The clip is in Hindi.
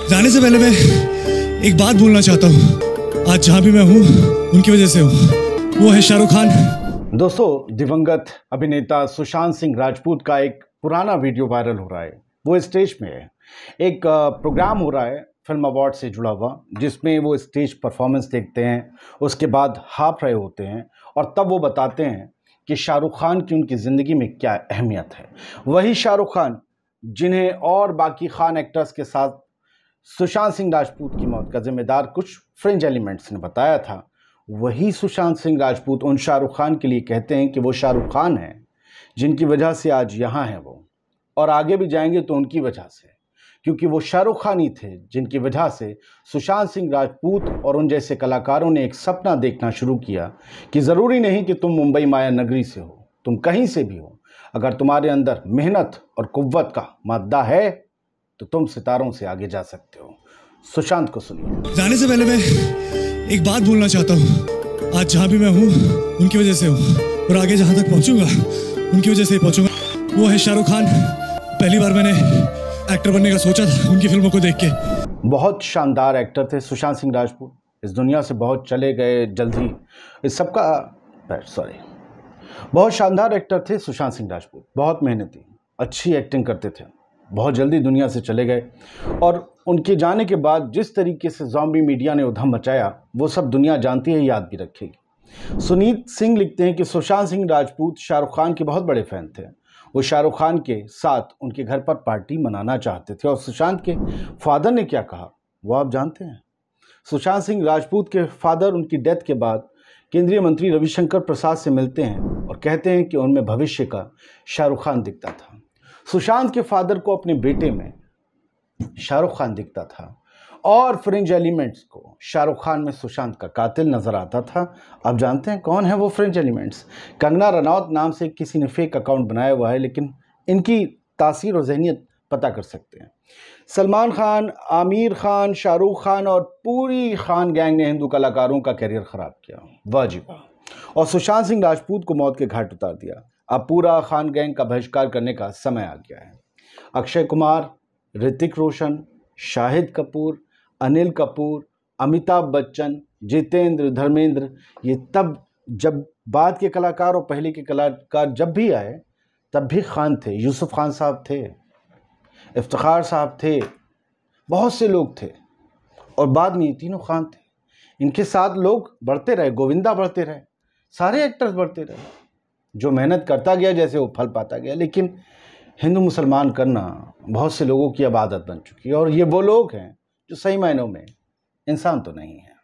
जाने से पहले मैं एक बात बोलना चाहता हूँ आज जहाँ भी मैं हूँ उनकी वजह से हूँ वो है शाहरुख खान दोस्तों दिवंगत अभिनेता सुशांत सिंह राजपूत का एक पुराना वीडियो वायरल हो रहा है वो स्टेज में है एक प्रोग्राम हो रहा है फिल्म अवार्ड से जुड़ा हुआ जिसमें वो स्टेज परफॉर्मेंस देखते हैं उसके बाद हाफ रहे होते हैं और तब वो बताते हैं कि शाहरुख खान की उनकी ज़िंदगी में क्या अहमियत है वही शाहरुख खान जिन्हें और बाकी खान एक्टर्स के साथ सुशांत सिंह राजपूत की मौत का जिम्मेदार कुछ फ्रेंच एलिमेंट्स ने बताया था वही सुशांत सिंह राजपूत उन शाहरुख खान के लिए कहते हैं कि वो शाहरुख खान हैं जिनकी वजह से आज यहाँ हैं वो और आगे भी जाएंगे तो उनकी वजह से क्योंकि वो शाहरुख खान ही थे जिनकी वजह से सुशांत सिंह राजपूत और उन जैसे कलाकारों ने एक सपना देखना शुरू किया कि ज़रूरी नहीं कि तुम मुंबई माया नगरी से हो तुम कहीं से भी हो अगर तुम्हारे अंदर मेहनत और कुव्वत का मादा है तो तुम सितारों से आगे जा सकते हो सुशांत को सुनिए जाने से पहले मैं एक बात बोलना चाहता हूँ आज जहाँ भी मैं हूँ उनकी वजह से हूँ और आगे जहाँ तक पहुँचूंगा उनकी वजह से ही पहुँचूंगा वो है शाहरुख खान पहली बार मैंने एक्टर बनने का सोचा था उनकी फिल्मों को देख के बहुत शानदार एक्टर थे सुशांत सिंह राजपूत इस दुनिया से बहुत चले गए जल्दी इस सबका सॉरी बहुत शानदार एक्टर थे सुशांत सिंह राजपूत बहुत मेहनती अच्छी एक्टिंग करते थे बहुत जल्दी दुनिया से चले गए और उनके जाने के बाद जिस तरीके से जॉम्बी मीडिया ने उधम मचाया वो सब दुनिया जानती है याद भी रखेगी सुनीत सिंह लिखते हैं कि सुशांत सिंह राजपूत शाहरुख खान के बहुत बड़े फ़ैन थे वो शाहरुख खान के साथ उनके घर पर पार्टी मनाना चाहते थे और सुशांत के फादर ने क्या कहा वो आप जानते हैं सुशांत सिंह राजपूत के फादर उनकी डेथ के बाद केंद्रीय मंत्री रविशंकर प्रसाद से मिलते हैं और कहते हैं कि उनमें भविष्य का शाहरुख खान दिखता था सुशांत के फादर को अपने बेटे में शाहरुख खान दिखता था और फ्रेंच एलिमेंट्स को शाहरुख खान में सुशांत का कातिल नज़र आता था आप जानते हैं कौन है वो फ्रेंच एलिमेंट्स कंगना रनौत नाम से किसी ने फेक अकाउंट बनाया हुआ है लेकिन इनकी तासीर और जहनीत पता कर सकते हैं सलमान खान आमिर खान शाहरुख खान और पूरी खान गैंग ने हिंदू कलाकारों का करियर ख़राब किया वाजिबा और सुशांत सिंह राजपूत को मौत के घाट उतार दिया अब पूरा खान गैंग का बहिष्कार करने का समय आ गया है अक्षय कुमार ऋतिक रोशन शाहिद कपूर अनिल कपूर अमिताभ बच्चन जितेंद्र धर्मेंद्र ये तब जब बाद के कलाकार और पहले के कलाकार जब भी आए तब भी खान थे यूसुफ खान साहब थे इफ्तार साहब थे बहुत से लोग थे और बाद में ये तीनों खान थे इनके साथ लोग बढ़ते रहे गोविंदा बढ़ते रहे सारे एक्टर्स बढ़ते रहे जो मेहनत करता गया जैसे वो फल पाता गया लेकिन हिंदू मुसलमान करना बहुत से लोगों की अब आदत बन चुकी है और ये वो लोग हैं जो सही मायनों में इंसान तो नहीं है